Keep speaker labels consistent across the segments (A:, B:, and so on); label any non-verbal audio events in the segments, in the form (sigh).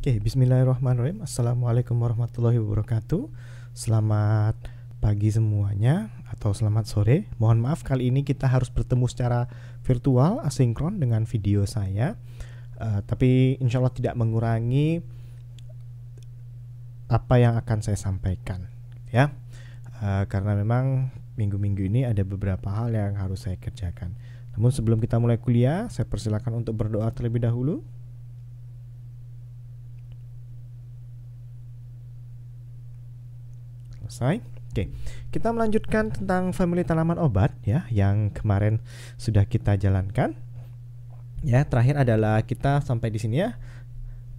A: Oke, bismillahirrahmanirrahim. Assalamualaikum warahmatullahi wabarakatuh. Selamat pagi semuanya atau selamat sore. Mohon maaf kali ini kita harus bertemu secara virtual asinkron dengan video saya. Uh, tapi insya Allah tidak mengurangi apa yang akan saya sampaikan ya. Uh, karena memang minggu-minggu ini ada beberapa hal yang harus saya kerjakan. Namun sebelum kita mulai kuliah, saya persilakan untuk berdoa terlebih dahulu. selesai. Oke, kita melanjutkan tentang family tanaman obat ya yang kemarin sudah kita jalankan. Ya, terakhir adalah kita sampai di sini ya.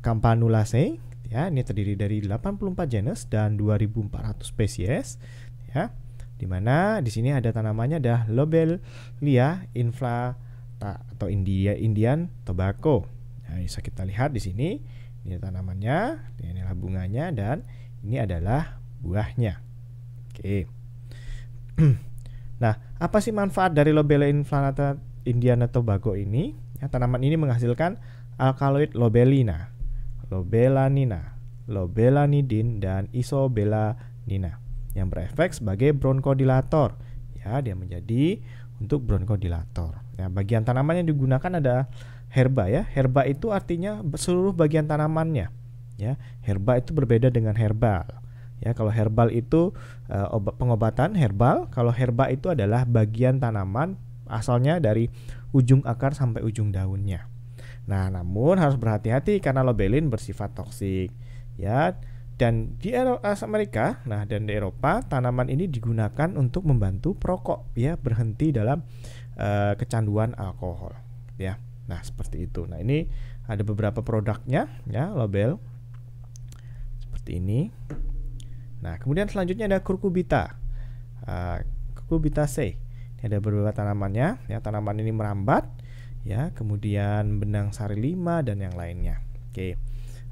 A: Campanulaceae ya, ini terdiri dari 84 genus dan 2400 spesies ya. Di mana di sini ada tanamannya ada Lobelia inflata atau India Indian tobacco. Nah, bisa kita lihat di sini ini tanamannya, ini adalah bunganya dan ini adalah buahnya. Oke. (clears throat) nah, apa sih manfaat dari Lobella inflanata Indiana Tobago ini? Ya, tanaman ini menghasilkan alkaloid lobelina, lobelanina, lobelanidin dan isobelanina yang berefek sebagai bronkodilator. Ya, dia menjadi untuk bronkodilator. Nah, bagian tanaman yang digunakan ada herba ya. Herba itu artinya seluruh bagian tanamannya. Ya, herba itu berbeda dengan herbal. Ya, kalau herbal itu uh, eh, obat pengobatan herbal, kalau herba itu adalah bagian tanaman asalnya dari ujung akar sampai ujung daunnya. Nah, namun harus berhati-hati karena lobelin bersifat toksik. Ya, dan di As Amerika, nah dan di Eropa, tanaman ini digunakan untuk membantu perokok ya berhenti dalam uh, kecanduan alkohol, ya. Nah, seperti itu. Nah, ini ada beberapa produknya ya, lobel seperti ini. Nah, kemudian selanjutnya ada kurkubita. Uh, C Ini ada beberapa tanamannya. Ya, tanaman ini merambat, ya, kemudian benang sari lima dan yang lainnya. Oke.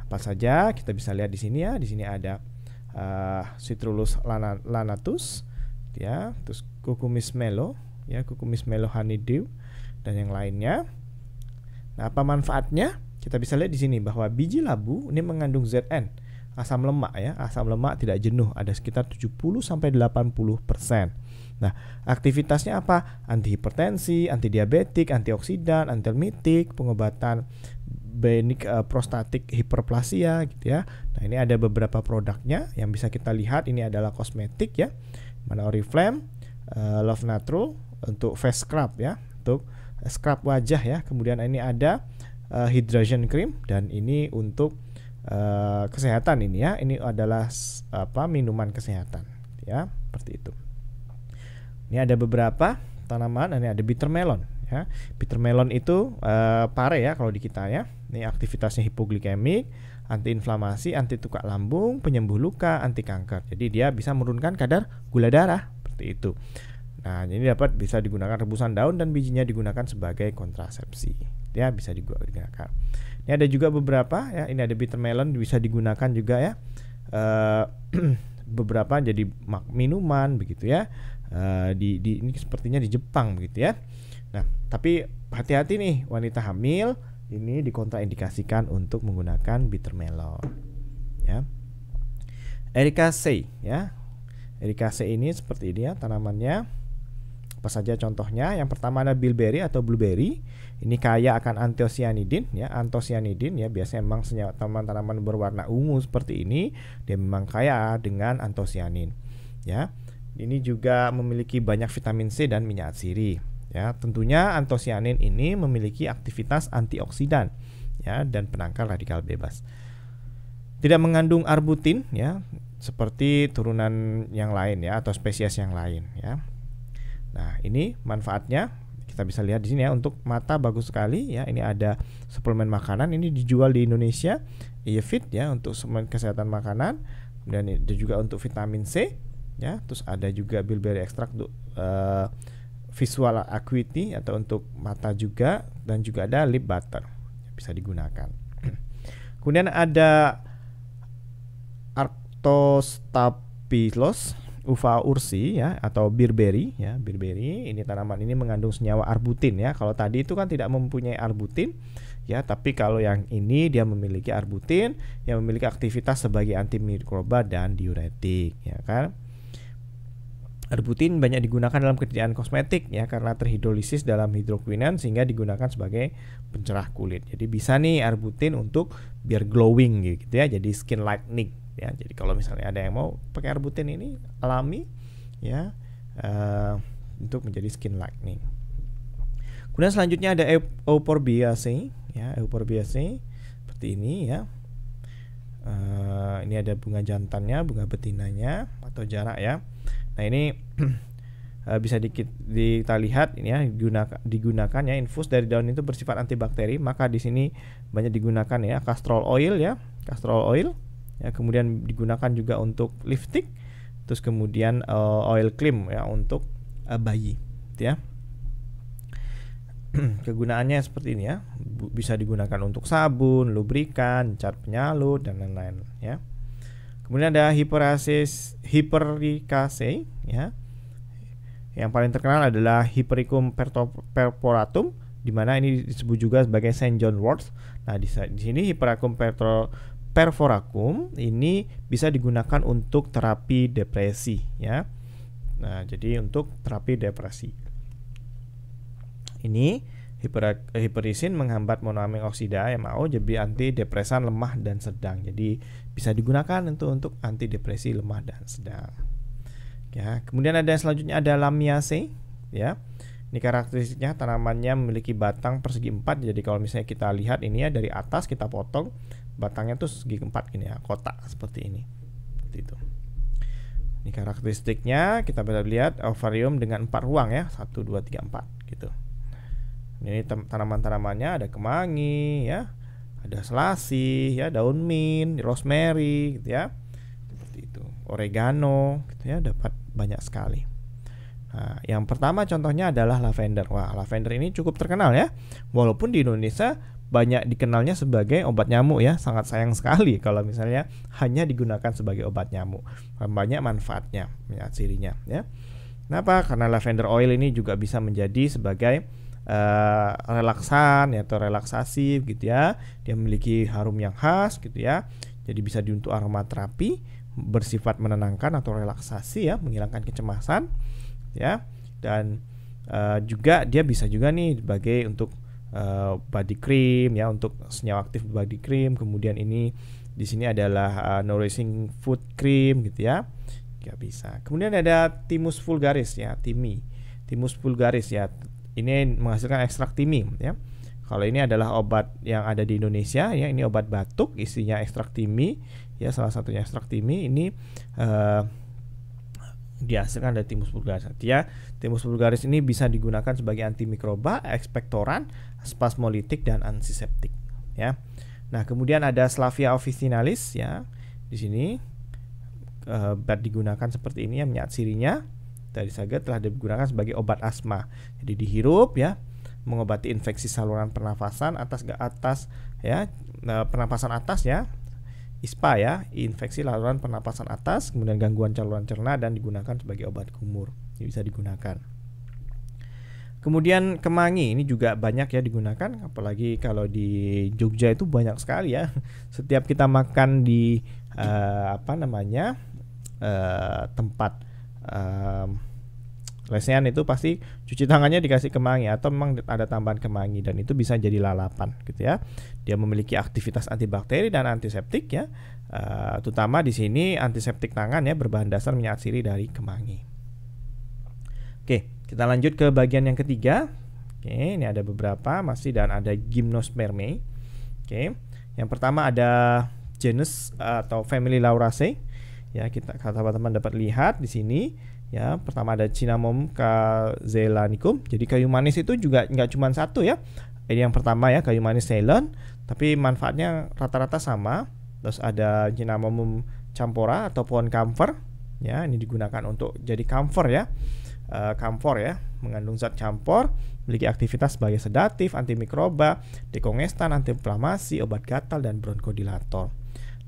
A: Apa saja kita bisa lihat di sini ya. Di sini ada uh, ah, Citrullus lanatus, ya, terus Cucumis melo, ya, Cucumis melo honeydew dan yang lainnya. Nah, apa manfaatnya? Kita bisa lihat di sini bahwa biji labu ini mengandung ZN asam lemak ya. Asam lemak tidak jenuh ada sekitar 70 sampai 80%. Nah, aktivitasnya apa? Antihipertensi, antidiabetik, antioksidan, antelmitik, pengobatan benik uh, prostatik hiperplasia gitu ya. Nah, ini ada beberapa produknya yang bisa kita lihat. Ini adalah kosmetik ya. Mana Oriflame, uh, Love Natural untuk face scrub ya, untuk eh, scrub wajah ya. Kemudian ini ada uh, hydration cream dan ini untuk uh, kesehatan ini ya. Ini adalah apa minuman kesehatan ya, seperti itu. Ini ada beberapa tanaman, ini ada bitter melon ya. Bitter melon itu uh, pare ya kalau di kita ya. Ini aktivitasnya hipoglikemik, antiinflamasi, anti tukak lambung, penyembuh luka, anti kanker. Jadi dia bisa menurunkan kadar gula darah seperti itu. Nah, ini dapat bisa digunakan rebusan daun dan bijinya digunakan sebagai kontrasepsi. Ya, bisa digunakan. Ini ada juga beberapa ya. Ini ada bittermelon bisa digunakan juga ya. Uh, (clears throat) beberapa jadi minuman begitu ya. Uh, di, di ini sepertinya di Jepang begitu ya. Nah, tapi hati-hati nih wanita hamil ini dikontraindikasikan untuk menggunakan bittermelon. Ya. C ya. Erika C ini seperti ini ya tanamannya apa saja contohnya? Yang pertama ada bilberry atau blueberry. Ini kaya akan antosianidin ya, antosianidin ya biasanya memang senyawa tanaman-tanaman berwarna ungu seperti ini dia memang kaya dengan antosianin ya. Ini juga memiliki banyak vitamin C dan minyak siri ya. Tentunya antosianin ini memiliki aktivitas antioksidan ya dan penangkal radikal bebas. Tidak mengandung arbutin ya seperti turunan yang lain ya atau spesies yang lain ya. Nah, ini manfaatnya kita bisa lihat di sini ya untuk mata bagus sekali ya. Ini ada suplemen makanan ini dijual di Indonesia, iya, Fit ya untuk suplemen kesehatan makanan. Kemudian ada juga untuk vitamin C ya. Terus ada juga bilberry extract untuk uh, visual acuity atau untuk mata juga dan juga ada lip butter bisa digunakan. (clears throat) Kemudian ada Arctostapilos Uva ursi ya atau birberry ya birberry ini tanaman ini mengandung senyawa arbutin ya kalau tadi itu kan tidak mempunyai arbutin ya tapi kalau yang ini dia memiliki arbutin yang memiliki aktivitas sebagai antimikroba dan diuretik ya kan Arbutin banyak digunakan dalam kerjaan kosmetik ya karena terhidrolisis dalam hidroquinan sehingga digunakan sebagai pencerah kulit. Jadi bisa nih arbutin untuk biar glowing gitu ya, jadi skin lightening ya jadi kalau misalnya ada yang mau pakai arbutin ini alami ya uh, untuk menjadi skin lightening kemudian selanjutnya ada euphorbiaceae ya euphorbiaceae seperti ini ya uh, ini ada bunga jantannya bunga betinanya atau jarak ya nah ini (clears throat) eh, bisa dikit kita lihat ini ya digunakan digunakan ya infus dari daun itu bersifat antibakteri maka di sini banyak digunakan ya castrol oil ya castrol oil ya kemudian digunakan juga untuk lifting, terus kemudian uh, oil cream ya untuk uh, bayi gitu ya (clears throat) kegunaannya seperti ini ya bisa digunakan untuk sabun lubrikan cat penyalur dan lain-lain ya kemudian ada hiperasis hiperikase ya yang paling terkenal adalah Hypericum perforatum di mana ini disebut juga sebagai Saint John Wort. Nah, di, sini Hypericum perforakum ini bisa digunakan untuk terapi depresi ya. Nah, jadi untuk terapi depresi. Ini hiper, hiperisin menghambat monoamin oksida MAO jadi antidepresan lemah dan sedang. Jadi bisa digunakan untuk untuk antidepresi lemah dan sedang. Ya, kemudian ada yang selanjutnya ada lamiase ya. Ini karakteristiknya tanamannya memiliki batang persegi 4. Jadi kalau misalnya kita lihat ini ya dari atas kita potong batangnya tuh segi empat gini ya kotak seperti ini seperti itu ini karakteristiknya kita bisa lihat ovarium dengan empat ruang ya satu dua tiga empat gitu ini tanaman-tanamannya ada kemangi ya ada selasi ya daun mint rosemary gitu ya seperti itu oregano gitu ya dapat banyak sekali Nah, yang pertama contohnya adalah lavender. Wah, lavender ini cukup terkenal ya. Walaupun di Indonesia banyak dikenalnya sebagai obat nyamuk ya. Sangat sayang sekali (laughs) kalau misalnya hanya digunakan sebagai obat nyamuk. Banyak manfaatnya, ya, cirinya ya. Kenapa? Karena lavender oil ini juga bisa menjadi sebagai uh, relaksan ya, atau relaksasi gitu ya. Dia memiliki harum yang khas gitu ya. Jadi bisa diuntuk aromaterapi bersifat menenangkan atau relaksasi ya, menghilangkan kecemasan ya. Dan uh, juga dia bisa juga nih sebagai untuk Eh, body cream ya untuk senyawa aktif body cream. Kemudian ini di sini adalah uh, eh, nourishing food cream gitu ya. nggak bisa. Kemudian ada timus vulgaris ya, timi. Timus vulgaris ya. Ini menghasilkan ekstrak timi ya. Kalau ini adalah obat yang ada di Indonesia ya, ini obat batuk isinya ekstrak timi ya, salah satunya ekstrak timi ini uh, dihasilkan dari timus vulgaris. ya timus vulgaris ini bisa digunakan sebagai antimikroba, ekspektoran spasmolitik dan antiseptik ya. Nah, kemudian ada Slavia officinalis ya di sini eh, obat digunakan seperti ini ya minyak sirinya dari saga telah digunakan sebagai obat asma. Jadi dihirup ya mengobati infeksi saluran pernafasan atas ke atas ya eh, pernapasan atas ya ISPA ya, infeksi saluran pernapasan atas, kemudian gangguan saluran cerna dan digunakan sebagai obat kumur. Ini bisa digunakan. Kemudian kemangi ini juga banyak ya digunakan, apalagi kalau di Jogja itu banyak sekali ya. (laughs) Setiap kita makan di uh, apa namanya uh, tempat uh, lesehan itu pasti cuci tangannya dikasih kemangi atau memang ada tambahan kemangi dan itu bisa jadi lalapan gitu ya. Dia memiliki aktivitas antibakteri dan antiseptik ya, uh, terutama di sini antiseptik tangan ya berbahan dasar minyak siri dari kemangi. Oke. Kita lanjut ke bagian yang ketiga. Oke, ini ada beberapa masih dan ada Gymnospermae. Oke. Yang pertama ada genus eh, atau family Lauraceae. Ya, kita kata teman-teman dapat lihat di sini ya. Pertama ada Cinnamomum cazellanicum. Jadi kayu manis itu juga nggak cuma satu ya. Ini yang pertama ya kayu manis Ceylon, tapi manfaatnya rata-rata sama. Terus ada Cinnamomum campora atau pohon camphor. Ya, ini digunakan untuk jadi camphor ya kamfor eh, ya, mengandung zat campur, memiliki aktivitas sebagai sedatif, antimikroba, dekongestan, antiinflamasi, obat gatal dan bronkodilator.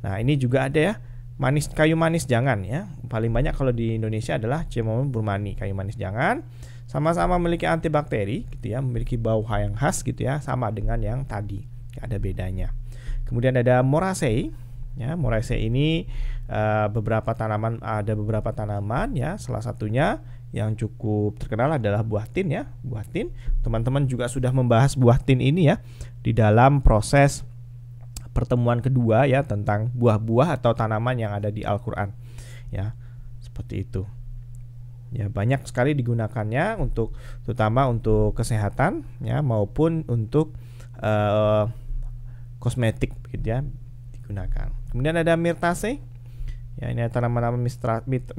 A: Nah, ini juga ada ya. Manis kayu manis jangan ya. Paling banyak kalau di Indonesia adalah cemomil burmani, kayu manis jangan. Sama-sama memiliki antibakteri gitu ya, memiliki bau yang khas gitu ya, sama dengan yang tadi. Gak ada bedanya. Kemudian ada morasei ya morasei ini uh, beberapa tanaman ada beberapa tanaman ya salah satunya yang cukup terkenal adalah buah tin ya, buah tin. Teman-teman juga sudah membahas buah tin ini ya di dalam proses pertemuan kedua ya tentang buah-buah atau tanaman yang ada di Al-Qur'an. Ya, seperti itu. Ya, banyak sekali digunakannya untuk terutama untuk kesehatan ya maupun untuk uh, kosmetik gitu ya digunakan. Kemudian ada mirtase Ya, ini tanaman-tanaman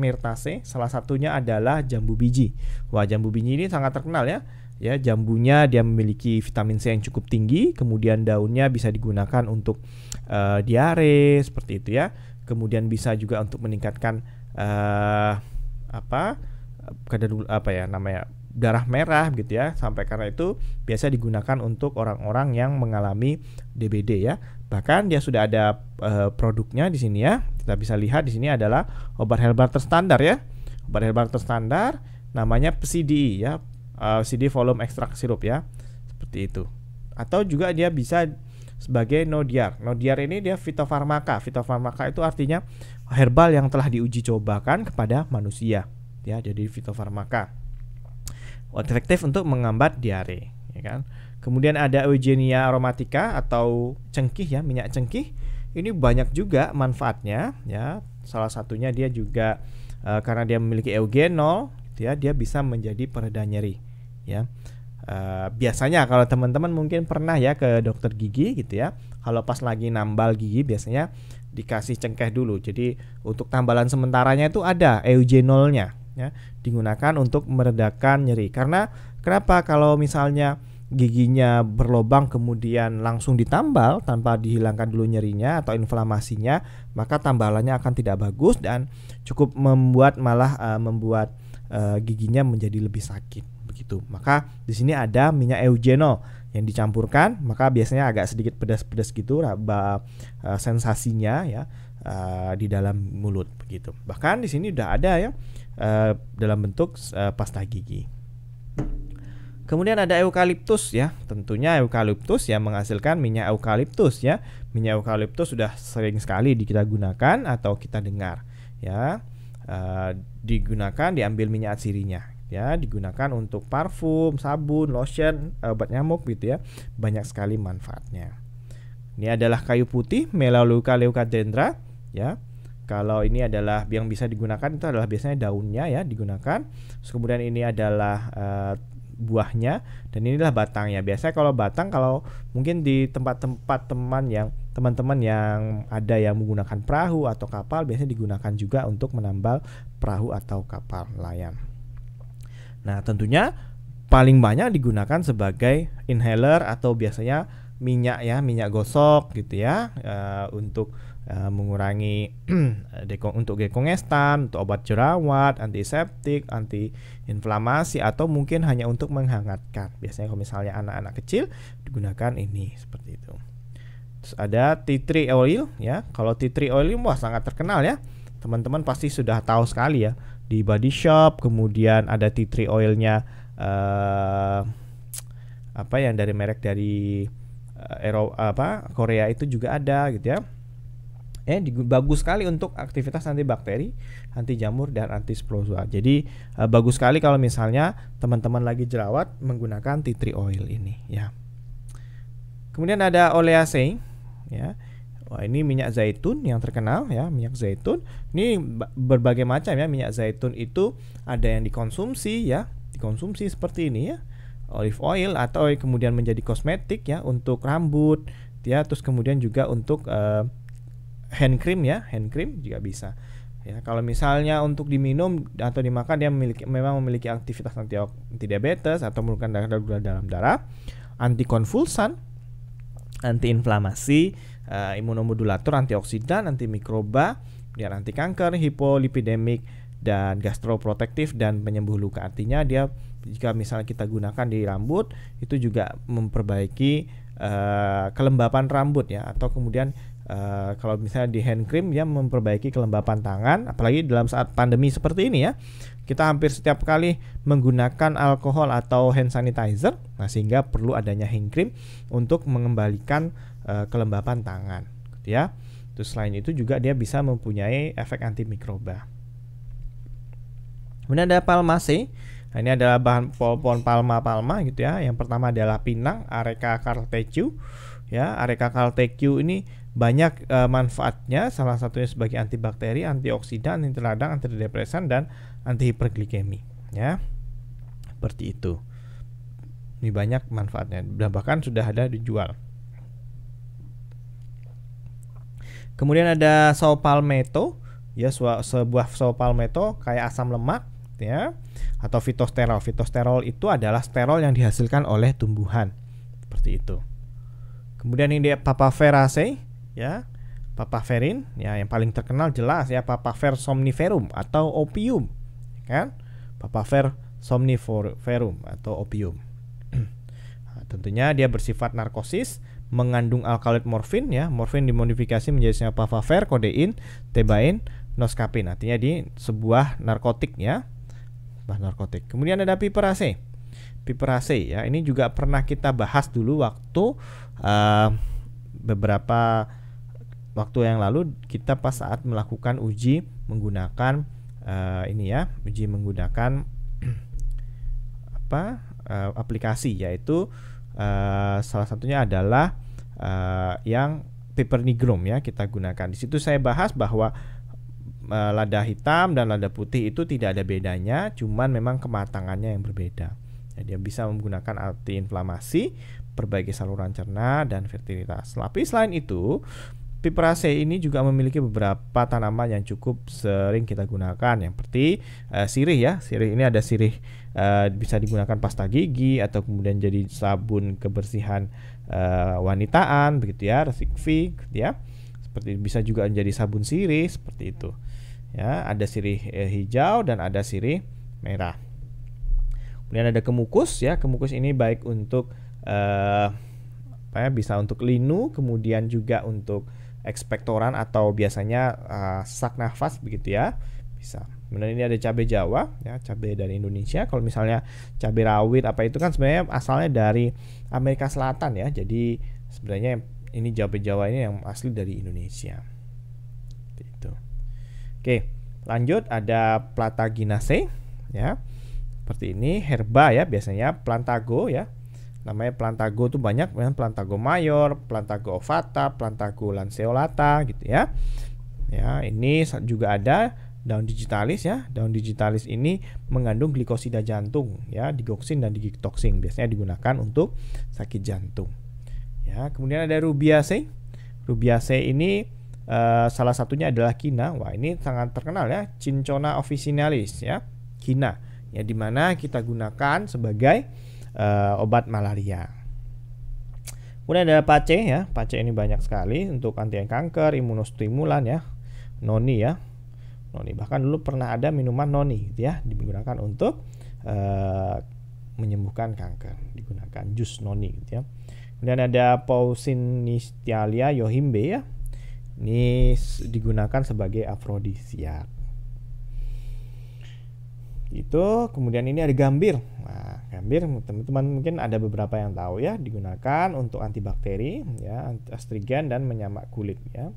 A: mirtase, salah satunya adalah jambu biji. Wah, jambu biji ini sangat terkenal ya. Ya, jambunya dia memiliki vitamin C yang cukup tinggi, kemudian daunnya bisa digunakan untuk uh, diare seperti itu ya. Kemudian bisa juga untuk meningkatkan uh, apa? kadar apa ya namanya darah merah gitu ya sampai karena itu biasa digunakan untuk orang-orang yang mengalami DBD ya bahkan dia sudah ada uh, produknya di sini ya kita bisa lihat di sini adalah obat herbal terstandar ya. Obat herbal terstandar namanya CD e ya, uh, eh, CD e volume ekstrak sirup ya. Seperti itu. Atau juga dia bisa sebagai nodiar. Nodiar ini dia fitofarmaka. Fitofarmaka itu artinya herbal yang telah diuji cobakan kepada manusia. Ya, jadi fitofarmaka. Efektif untuk mengambat diare, ya kan? Kemudian ada Eugenia aromatica atau cengkih ya, minyak cengkih ini banyak juga manfaatnya ya. Salah satunya dia juga uh, karena dia memiliki eugenol gitu ya, dia bisa menjadi pereda nyeri ya. Uh, biasanya kalau teman-teman mungkin pernah ya ke dokter gigi gitu ya. Kalau pas lagi nambal gigi biasanya dikasih cengkeh dulu. Jadi untuk tambalan sementaranya itu ada eugenolnya ya, digunakan untuk meredakan nyeri. Karena kenapa kalau misalnya giginya berlobang kemudian langsung ditambal tanpa dihilangkan dulu nyerinya atau inflamasinya, maka tambalannya akan tidak bagus dan cukup membuat malah uh, membuat uh, giginya menjadi lebih sakit begitu. Maka di sini ada minyak eugenol yang dicampurkan, maka biasanya agak sedikit pedas-pedas gitu raba uh, sensasinya ya uh, di dalam mulut begitu. Bahkan di sini sudah ada ya uh, dalam bentuk uh, pasta gigi. Kemudian ada eukaliptus ya. Tentunya eukaliptus yang menghasilkan minyak eukaliptus ya. Minyak eukaliptus sudah sering sekali kita gunakan atau kita dengar ya. E, digunakan diambil minyak sirinya ya, digunakan untuk parfum, sabun, lotion, obat nyamuk gitu ya. Banyak sekali manfaatnya. Ini adalah kayu putih Melaleuca leucadendra ya. Kalau ini adalah yang bisa digunakan itu adalah biasanya daunnya ya digunakan. Terus kemudian ini adalah uh, buahnya dan inilah batangnya. Biasanya kalau batang kalau mungkin di tempat-tempat teman yang teman-teman yang ada yang menggunakan perahu atau kapal biasanya digunakan juga untuk menambal perahu atau kapal layan. Nah, tentunya paling banyak digunakan sebagai inhaler atau biasanya minyak ya, minyak gosok gitu ya eh, untuk Eh, mengurangi (clears throat) dekong, untuk gekongestan, untuk obat jerawat, antiseptik, antiinflamasi atau mungkin hanya untuk menghangatkan. Biasanya kalau misalnya anak-anak kecil digunakan ini seperti itu. Terus ada tea tree oil ya. Kalau tea tree oil wah sangat terkenal ya. Teman-teman pasti sudah tahu sekali ya di body shop, kemudian ada tea tree oilnya eh apa yang dari merek dari eh, Eropa apa Korea itu juga ada gitu ya eh bagus sekali untuk aktivitas anti bakteri, anti jamur dan anti sporozoa. Jadi eh, bagus sekali kalau misalnya teman-teman lagi jerawat menggunakan tea tree oil ini ya. Kemudian ada oleaceae ya. Wah, ini minyak zaitun yang terkenal ya, minyak zaitun. Ini berbagai macam ya minyak zaitun itu ada yang dikonsumsi ya, dikonsumsi seperti ini ya. Olive oil atau kemudian menjadi kosmetik ya untuk rambut ya, terus kemudian juga untuk uh, hand cream ya, hand cream juga bisa. Ya, kalau misalnya untuk diminum atau dimakan dia memiliki memang memiliki aktivitas anti, anti diabetes atau menurunkan darah gula dalam darah, anti anti inflamasi uh, eh, imunomodulator, antioksidan, anti mikroba, dia anti kanker, hipolipidemik dan gastroprotektif dan penyembuh luka. Artinya dia jika misalnya kita gunakan di rambut itu juga memperbaiki uh, kelembapan rambut ya atau kemudian Eh, kalau misalnya di hand cream ya memperbaiki kelembapan tangan, apalagi dalam saat pandemi seperti ini ya, kita hampir setiap kali menggunakan alkohol atau hand sanitizer, nah sehingga perlu adanya hand cream untuk mengembalikan uh, kelembapan tangan, gitu ya. Terus selain itu juga dia bisa mempunyai efek antimikroba. Kemudian ada palmase. Nah, ini adalah bahan pohon palma-palma gitu ya. Yang pertama adalah pinang, Areca cartecu. Ya, Areca cartecu ini banyak e, manfaatnya salah satunya sebagai antibakteri, antioksidan, anti radang, antidepresan dan antihiperglikemi ya. Seperti itu. Ini banyak manfaatnya dan bahkan sudah ada dijual. Kemudian ada sawo palmetto, ya sebuah sawo palmetto kayak asam lemak ya atau fitosterol. Fitosterol itu adalah sterol yang dihasilkan oleh tumbuhan. Seperti itu. Kemudian ini dia papaverase ya papaferin ya yang paling terkenal jelas ya papafer somniferum atau opium ya kan papafer somniferum atau opium (clears throat) nah, tentunya dia bersifat narkosis mengandung alkaloid morfin ya morfin dimodifikasi menjadi papafer kodein tebain noskapin artinya di sebuah narkotik ya bah narkotik kemudian ada piperase piperase ya ini juga pernah kita bahas dulu waktu uh, beberapa waktu yang lalu kita pas saat melakukan uji menggunakan uh, ini ya uji menggunakan (clears throat) apa uh, aplikasi yaitu uh, salah satunya adalah uh, yang nigrum ya kita gunakan di situ saya bahas bahwa uh, lada hitam dan lada putih itu tidak ada bedanya cuman memang kematangannya yang berbeda dia bisa menggunakan antiinflamasi perbaiki saluran cerna dan fertilitas. Tapi selain itu, Piperaceae ini juga memiliki beberapa tanaman yang cukup sering kita gunakan. Yang seperti uh, eh, sirih ya. Sirih ini ada sirih uh, bisa digunakan pasta gigi atau kemudian jadi sabun kebersihan uh, wanitaan begitu ya, resikvi gitu ya. Seperti bisa juga menjadi sabun sirih seperti itu. Ya, ada sirih hijau dan ada sirih merah. Kemudian ada kemukus ya. Kemukus ini baik untuk uh, apa ya bisa untuk linu, kemudian juga untuk ekspektoran atau biasanya uh, ah, sak nafas begitu ya bisa kemudian ini ada cabai jawa ya cabai dari Indonesia kalau misalnya cabai rawit apa itu kan sebenarnya asalnya dari Amerika Selatan ya jadi sebenarnya ini cabai jawa ini yang asli dari Indonesia itu oke lanjut ada plataginase ya seperti ini herba ya biasanya plantago ya namanya Plantago tuh banyak kan Plantago Mayor, Plantago Ovata, Plantago Lanceolata gitu ya. Ya, ini juga ada daun digitalis ya. Daun digitalis ini mengandung glikosida jantung ya, digoxin dan digitoksin biasanya digunakan untuk sakit jantung. Ya, kemudian ada Rubiaceae. Rubiaceae ini uh, salah satunya adalah kina. Wah, ini sangat terkenal ya, Cinchona officinalis ya, kina. Ya dimana kita gunakan sebagai uh, obat malaria. Kemudian ada pace ya, pace ini banyak sekali untuk anti kanker, imunostimulan ya, noni ya, noni. Bahkan dulu pernah ada minuman noni gitu ya, digunakan untuk uh, menyembuhkan kanker, digunakan jus noni gitu ya. Kemudian ada Pausinistialia yohimbe ya, ini digunakan sebagai afrodisiak itu kemudian ini ada gambir nah gambir teman-teman mungkin ada beberapa yang tahu ya digunakan untuk antibakteri ya astrigen dan menyamak kulit ya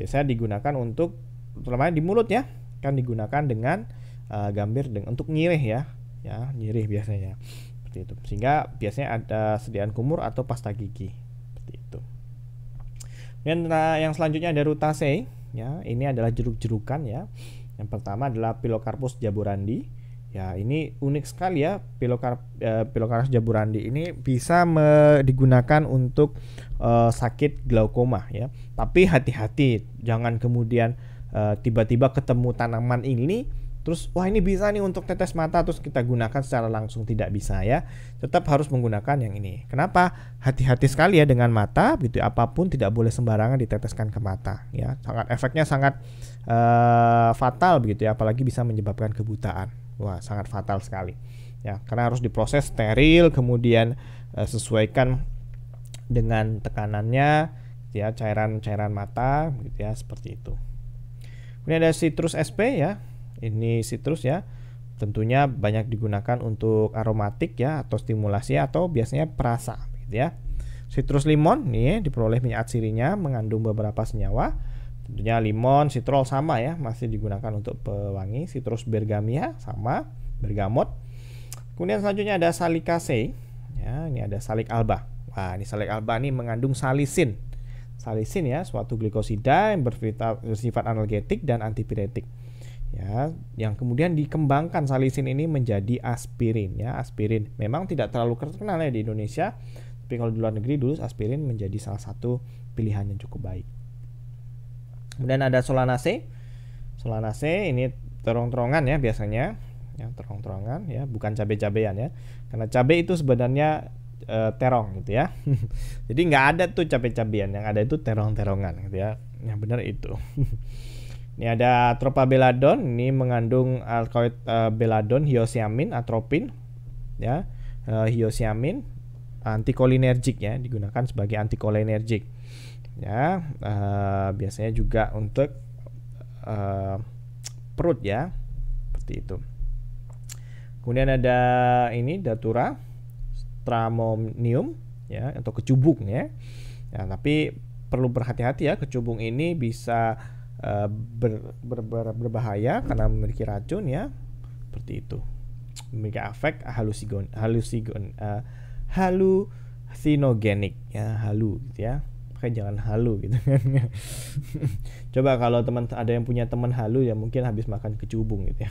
A: biasa digunakan untuk terutama di mulut ya kan digunakan dengan uh, gambir dengan untuk nyirih ya ya nyirih biasanya seperti itu sehingga biasanya ada sediaan kumur atau pasta gigi seperti itu dan nah, yang selanjutnya ada rutase ya ini adalah jeruk-jerukan ya yang pertama adalah Pilocarpus jaburandi. Ya, ini unik sekali ya. Pilocar, eh, Pilocarpus jaburandi ini bisa digunakan untuk eh, sakit glaukoma ya. Tapi hati-hati, jangan kemudian eh, tiba-tiba ketemu tanaman ini terus wah ini bisa nih untuk tetes mata terus kita gunakan secara langsung tidak bisa ya tetap harus menggunakan yang ini kenapa hati-hati sekali ya dengan mata gitu apapun tidak boleh sembarangan diteteskan ke mata ya sangat efeknya sangat uh, fatal begitu ya apalagi bisa menyebabkan kebutaan wah sangat fatal sekali ya karena harus diproses steril kemudian uh, sesuaikan dengan tekanannya ya cairan-cairan mata gitu ya seperti itu Kemudian ada citrus SP ya, ini citrus ya. Tentunya banyak digunakan untuk aromatik ya atau stimulasi atau biasanya perasa gitu ya. Citrus limon nih diperoleh minyak atsirinya mengandung beberapa senyawa. Tentunya limon, citrol sama ya, masih digunakan untuk pewangi. Citrus bergamia sama bergamot. Kemudian selanjutnya ada salicase. Ya, ini ada salik alba. Wah, ini salik alba ini mengandung salisin. Salisin ya, suatu glikosida yang bersifat analgetik dan antipiretik ya yang kemudian dikembangkan salisin ini menjadi aspirin ya aspirin memang tidak terlalu terkenal ya di Indonesia tapi kalau di luar negeri dulu aspirin menjadi salah satu pilihan yang cukup baik kemudian ada solanase solanase ini terong-terongan ya biasanya ya terong-terongan ya bukan cabai-cabean ya karena cabai itu sebenarnya e, terong gitu ya (laughs) jadi nggak ada tuh cabai-cabean yang ada itu terong-terongan gitu ya yang benar itu (laughs) Ini ada tropa beladon, ini mengandung alkaloid uh, eh, beladon, hiosiamin, atropin, ya, uh, eh, hiosiamin, antikolinergik ya, digunakan sebagai antikolinergik, ya, uh, biasanya juga untuk uh, perut ya, seperti itu. Kemudian ada ini datura, stramonium, ya, atau kecubung ya, ya tapi perlu berhati-hati ya, kecubung ini bisa Eh, ber, ber, ber, berbahaya karena memiliki racun ya seperti itu memiliki efek halusigon halusigon uh, eh, halusinogenik ya halu gitu ya pakai jangan halu gitu (laughs) kan coba kalau teman ada yang punya teman halu ya mungkin habis makan kecubung gitu ya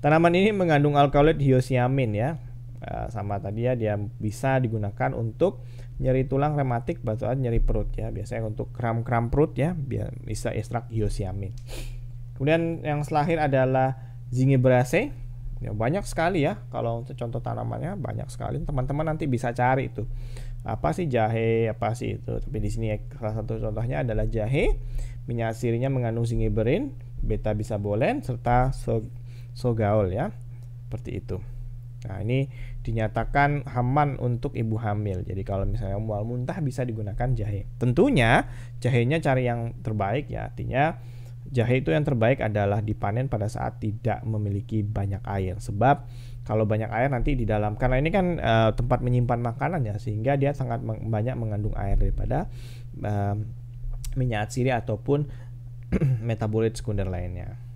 A: tanaman ini mengandung alkaloid hyosiamin ya uh, sama tadi ya dia bisa digunakan untuk nyeri tulang rematik batu nyeri perut ya biasanya untuk kram-kram perut ya biar bisa ekstrak yosiamin. kemudian yang selahir adalah zingibraceae ya banyak sekali ya kalau untuk contoh tanamannya banyak sekali teman-teman nanti bisa cari itu apa sih jahe apa sih itu tapi di sini salah satu contohnya adalah jahe minyak sirinya mengandung zingiberin beta bisa bolen serta sogaol ya seperti itu nah ini dinyatakan aman untuk ibu hamil. Jadi kalau misalnya mual muntah bisa digunakan jahe. Tentunya jahenya cari yang terbaik ya. Artinya jahe itu yang terbaik adalah dipanen pada saat tidak memiliki banyak air. Sebab kalau banyak air nanti di dalam karena ini kan e, tempat menyimpan makanan ya, sehingga dia sangat meng, banyak mengandung air daripada e, minyak siri ataupun (clears throat) metabolit sekunder lainnya.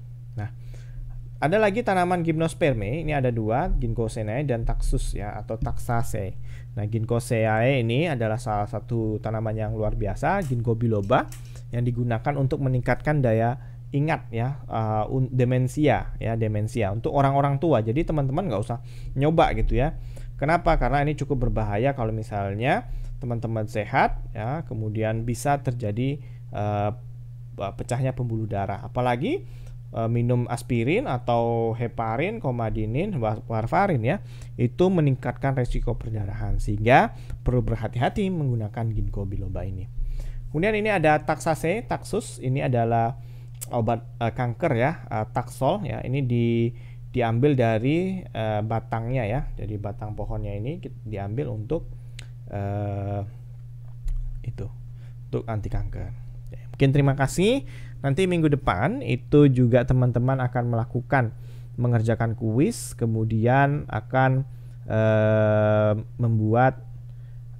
A: Ada lagi tanaman gymnosperme, ini ada dua, ginkgoaceae dan Taxus ya atau Taxaceae. Nah, ginkgoaceae ini adalah salah satu tanaman yang luar biasa, Ginkgo biloba yang digunakan untuk meningkatkan daya ingat ya uh, demensia ya demensia untuk orang-orang tua. Jadi teman-teman nggak usah nyoba gitu ya. Kenapa? Karena ini cukup berbahaya kalau misalnya teman-teman sehat ya kemudian bisa terjadi uh, pecahnya pembuluh darah. Apalagi Eh, minum aspirin atau heparin, komadinin, warfarin ya, itu meningkatkan resiko perdarahan sehingga perlu berhati-hati menggunakan ginkgo biloba ini. Kemudian ini ada taksase, taksus ini adalah obat uh, kanker ya, uh, taksol ya. Ini di diambil dari uh, batangnya ya, jadi batang pohonnya ini diambil untuk uh, itu untuk anti kanker. Mungkin terima kasih. Nanti minggu depan itu juga teman-teman akan melakukan mengerjakan kuis, kemudian akan e, membuat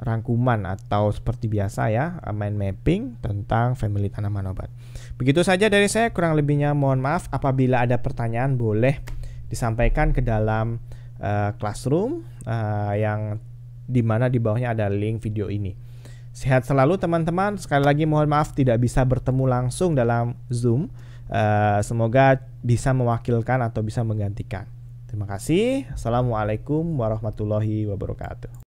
A: rangkuman atau seperti biasa ya mind mapping tentang family tanaman obat. Begitu saja dari saya kurang lebihnya mohon maaf apabila ada pertanyaan boleh disampaikan ke dalam uh, classroom uh, yang mana di bawahnya ada link video ini. Sehat selalu teman-teman. Sekali lagi mohon maaf tidak bisa bertemu langsung dalam Zoom. Uh, semoga bisa mewakilkan atau bisa menggantikan. Terima kasih. Assalamualaikum warahmatullahi wabarakatuh.